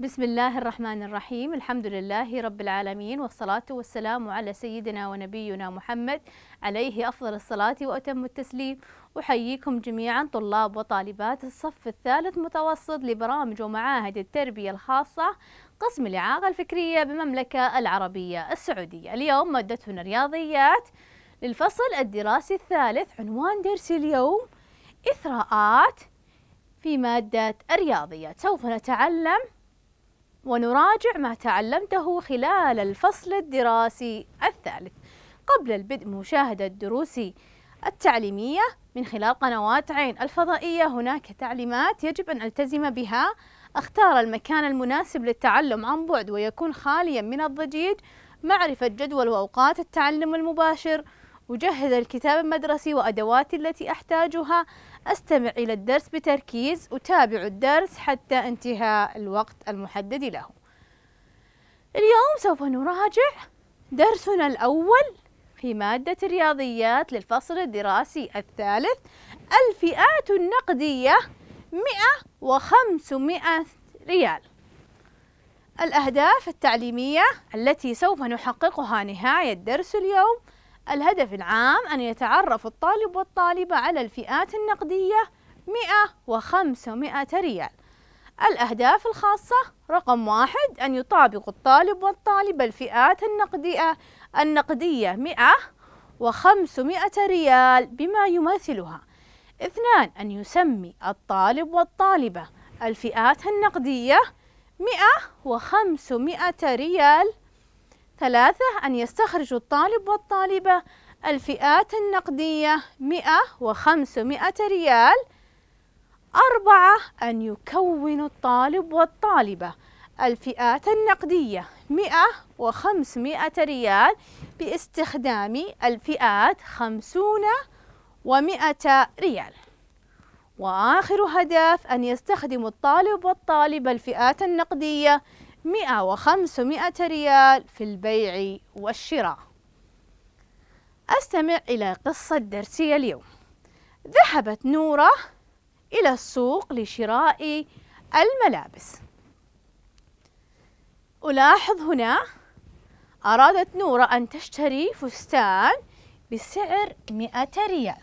بسم الله الرحمن الرحيم الحمد لله رب العالمين والصلاة والسلام على سيدنا ونبينا محمد عليه أفضل الصلاة وأتم التسليم أحييكم جميعا طلاب وطالبات الصف الثالث متوسط لبرامج ومعاهد التربية الخاصة قسم الإعاقة الفكرية بمملكة العربية السعودية اليوم مادتنا رياضيات للفصل الدراسي الثالث عنوان درس اليوم إثراءات في مادة الرياضيات سوف نتعلم ونراجع ما تعلمته خلال الفصل الدراسي الثالث قبل البدء مشاهدة دروسي التعليمية من خلال قنوات عين الفضائية هناك تعليمات يجب أن ألتزم بها أختار المكان المناسب للتعلم عن بعد ويكون خاليا من الضجيج معرفة جدول وأوقات التعلم المباشر وجهز الكتاب المدرسي وأدواتي التي أحتاجها استمع إلى الدرس بتركيز وتابع الدرس حتى انتهاء الوقت المحدد له اليوم سوف نراجع درسنا الأول في مادة الرياضيات للفصل الدراسي الثالث الفئات النقدية 100 و500 ريال الأهداف التعليمية التي سوف نحققها نهاية درس اليوم الهدف العام أن يتعرف الطالب والطالبة على الفئات النقدية 100 و500 ريال الأهداف الخاصة رقم واحد أن يطابق الطالب والطالبة الفئات النقدية النقدية 100 و500 ريال بما يماثلها اثنان أن يسمي الطالب والطالبة الفئات النقدية 100 و500 ريال ثلاثة أن يستخرج الطالب والطالبة الفئات النقدية 100 و500 ريال أربعة أن يكون الطالب والطالبة الفئات النقدية 100 و500 ريال باستخدام الفئات 50 و100 ريال وآخر هدف أن يستخدم الطالب والطالبة الفئات النقدية مئة وخمسمائة ريال في البيع والشراء استمع إلى قصة درسية اليوم ذهبت نورة إلى السوق لشراء الملابس ألاحظ هنا أرادت نورة أن تشتري فستان بسعر مئة ريال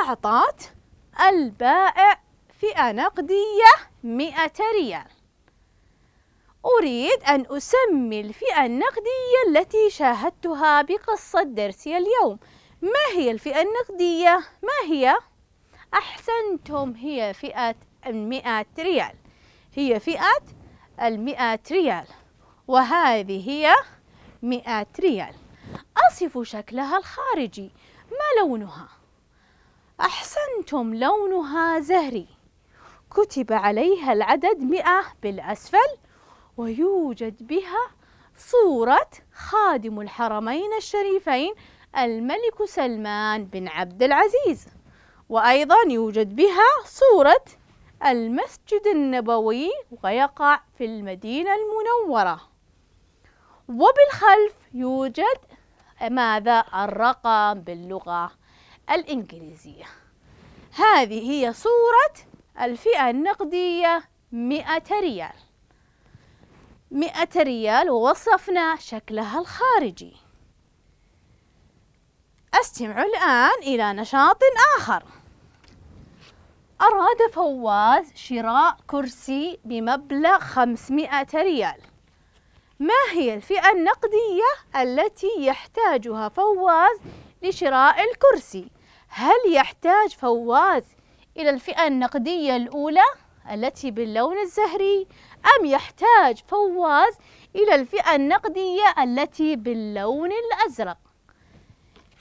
أعطت البائع فئة نقدية مئة ريال أريد أن أسمي الفئة النقدية التي شاهدتها بقصة درسي اليوم ما هي الفئة النقدية؟ ما هي؟ أحسنتم هي فئة المئة ريال هي فئة المئة ريال وهذه هي مئة ريال أصف شكلها الخارجي ما لونها؟ أحسنتم لونها زهري كتب عليها العدد مئة بالأسفل ويوجد بها صورة خادم الحرمين الشريفين الملك سلمان بن عبد العزيز وأيضا يوجد بها صورة المسجد النبوي ويقع في المدينة المنورة وبالخلف يوجد ماذا الرقم باللغة الإنجليزية هذه هي صورة الفئة النقدية 100 ريال مئة ريال ووصفنا شكلها الخارجي استمعوا الآن إلى نشاط آخر أراد فواز شراء كرسي بمبلغ 500 ريال ما هي الفئة النقدية التي يحتاجها فواز لشراء الكرسي؟ هل يحتاج فواز إلى الفئة النقدية الأولى التي باللون الزهري أم يحتاج فواز إلى الفئة النقدية التي باللون الأزرق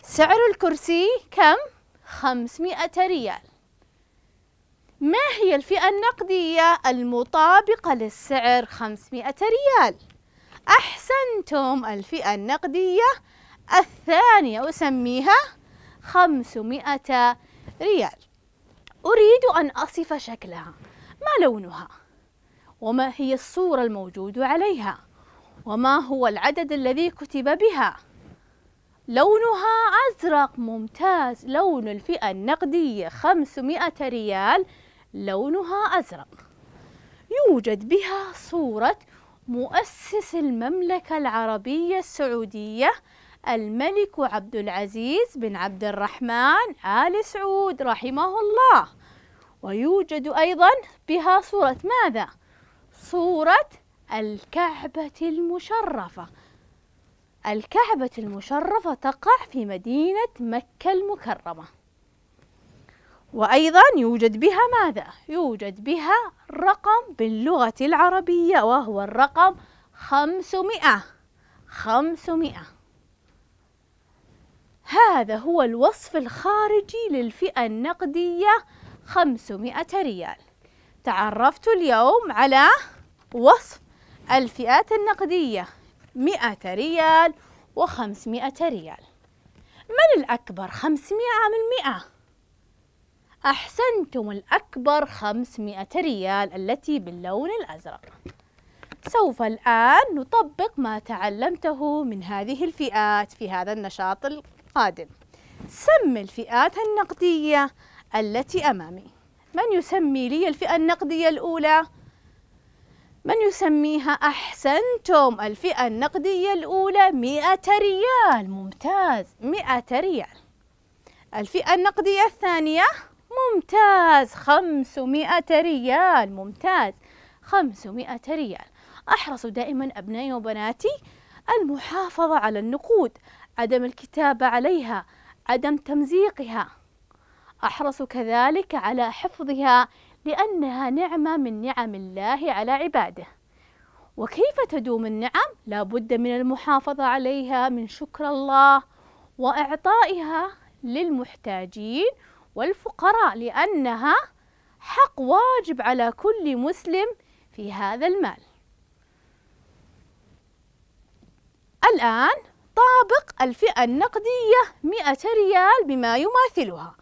سعر الكرسي كم؟ 500 ريال ما هي الفئة النقدية المطابقة للسعر 500 ريال؟ أحسنتم الفئة النقدية الثانية أسميها 500 ريال أريد أن أصف شكلها ما لونها؟ وما هي الصورة الموجود عليها وما هو العدد الذي كتب بها لونها أزرق ممتاز لون الفئة النقدية 500 ريال لونها أزرق يوجد بها صورة مؤسس المملكة العربية السعودية الملك عبد العزيز بن عبد الرحمن آل سعود رحمه الله ويوجد أيضا بها صورة ماذا؟ صورة الكعبة المشرفة الكعبة المشرفة تقع في مدينة مكة المكرمة وأيضا يوجد بها ماذا؟ يوجد بها رقم باللغة العربية وهو الرقم خمسمائة خمسمائة هذا هو الوصف الخارجي للفئة النقدية خمسمائة ريال تعرفت اليوم على وصف الفئات النقدية مئة ريال وخمسمائة ريال من الأكبر خمسمائة من مئة؟ أحسنتم الأكبر خمسمائة ريال التي باللون الأزرق سوف الآن نطبق ما تعلمته من هذه الفئات في هذا النشاط القادم سم الفئات النقدية التي أمامي من يسمي لي الفئة النقدية الأولى؟ من يسميها أحسنتم الفئة النقدية الأولى مئة ريال ممتاز مئة ريال الفئة النقدية الثانية ممتاز خمسمائة ريال ممتاز خمسمائة ريال أحرص دائما أبنائي وبناتي المحافظة على النقود عدم الكتابة عليها عدم تمزيقها أحرص كذلك على حفظها لأنها نعمة من نعم الله على عباده وكيف تدوم النعم لا بد من المحافظة عليها من شكر الله وإعطائها للمحتاجين والفقراء لأنها حق واجب على كل مسلم في هذا المال الآن طابق الفئة النقدية 100 ريال بما يماثلها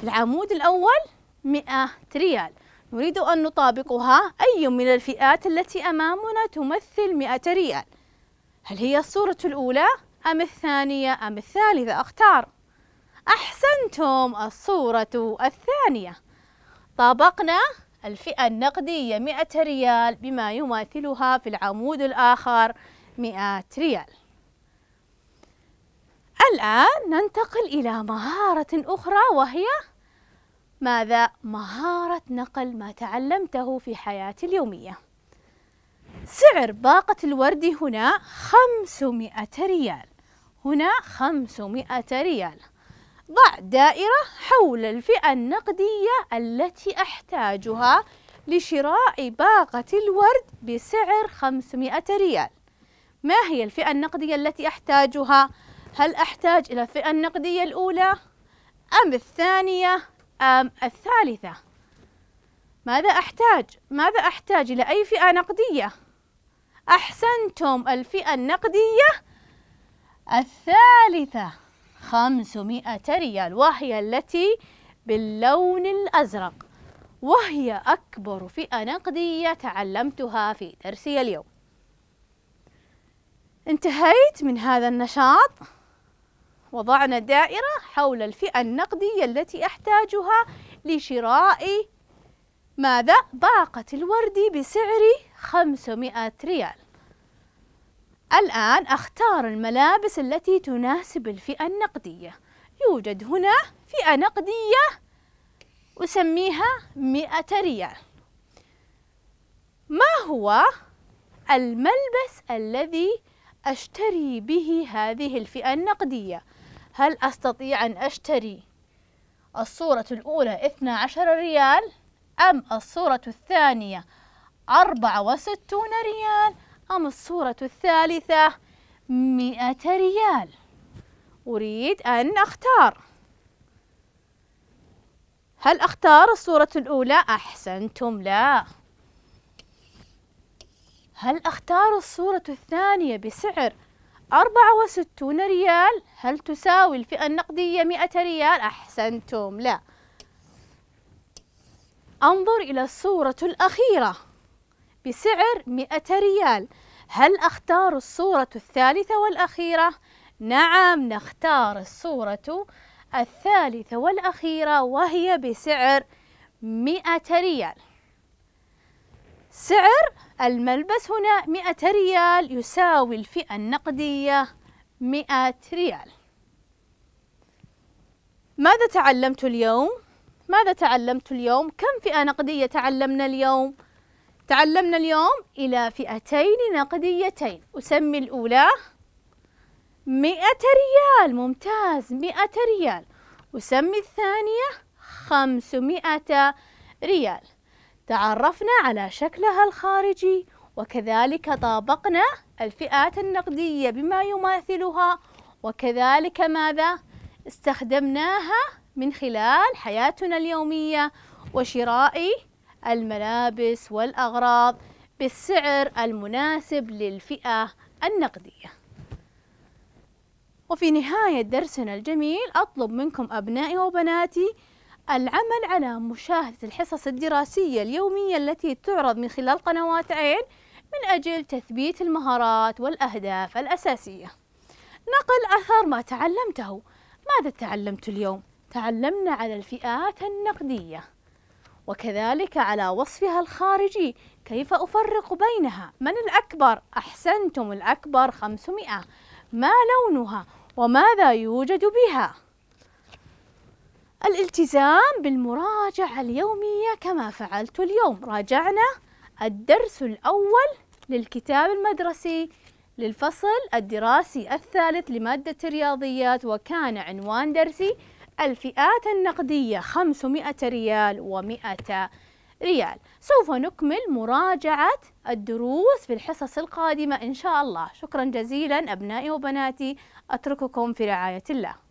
في العمود الأول 100 ريال نريد أن نطابقها أي من الفئات التي أمامنا تمثل 100 ريال هل هي الصورة الأولى أم الثانية أم الثالثة أختار أحسنتم الصورة الثانية طابقنا الفئة النقدية 100 ريال بما يماثلها في العمود الآخر 100 ريال الآن ننتقل إلى مهارة أخرى وهي ماذا؟ مهارة نقل ما تعلمته في حياتي اليومية سعر باقة الورد هنا 500 ريال هنا 500 ريال ضع دائرة حول الفئة النقدية التي أحتاجها لشراء باقة الورد بسعر 500 ريال ما هي الفئة النقدية التي أحتاجها؟ هل أحتاج إلى الفئة النقدية الأولى أم الثانية الثالثة ماذا أحتاج؟ ماذا أحتاج إلى أي فئة نقدية؟ أحسنتم الفئة النقدية الثالثة خمسمائة ريال وهي التي باللون الأزرق وهي أكبر فئة نقدية تعلمتها في درسي اليوم انتهيت من هذا النشاط وضعنا دائرة حول الفئة النقدية التي أحتاجها لشراء ماذا؟ باقة الورد بسعر 500 ريال الآن أختار الملابس التي تناسب الفئة النقدية يوجد هنا فئة نقدية أسميها 100 ريال ما هو الملبس الذي أشتري به هذه الفئة النقدية؟ هل أستطيع أن أشتري الصورة الأولى 12 ريال أم الصورة الثانية 64 ريال أم الصورة الثالثة 100 ريال أريد أن أختار هل أختار الصورة الأولى؟ أحسنتم لا هل أختار الصورة الثانية بسعر أربعة وستون ريال هل تساوي الفئة النقدية مئة ريال؟ أحسنتم لا انظر إلى الصورة الأخيرة بسعر مئة ريال هل أختار الصورة الثالثة والأخيرة؟ نعم نختار الصورة الثالثة والأخيرة وهي بسعر مئة ريال سعر الملبس هنا 100 ريال يساوي الفئة النقدية 100 ريال ماذا تعلمت اليوم؟ ماذا تعلمت اليوم؟ كم فئة نقدية تعلمنا اليوم؟ تعلمنا اليوم إلى فئتين نقديتين أسمي الأولى مئة ريال ممتاز مئة ريال أسمي الثانية خمسمائة ريال تعرفنا على شكلها الخارجي وكذلك طابقنا الفئات النقدية بما يماثلها وكذلك ماذا استخدمناها من خلال حياتنا اليومية وشراء الملابس والأغراض بالسعر المناسب للفئة النقدية وفي نهاية درسنا الجميل أطلب منكم أبنائي وبناتي العمل على مشاهدة الحصص الدراسية اليومية التي تعرض من خلال قنوات عين من أجل تثبيت المهارات والأهداف الأساسية نقل أثر ما تعلمته ماذا تعلمت اليوم؟ تعلمنا على الفئات النقدية وكذلك على وصفها الخارجي كيف أفرق بينها من الأكبر؟ أحسنتم الأكبر 500 ما لونها؟ وماذا يوجد بها؟ الالتزام بالمراجعة اليومية كما فعلت اليوم راجعنا الدرس الأول للكتاب المدرسي للفصل الدراسي الثالث لمادة الرياضيات وكان عنوان درسي الفئات النقدية 500 ريال و100 ريال سوف نكمل مراجعة الدروس في الحصص القادمة إن شاء الله شكرا جزيلا أبنائي وبناتي أترككم في رعاية الله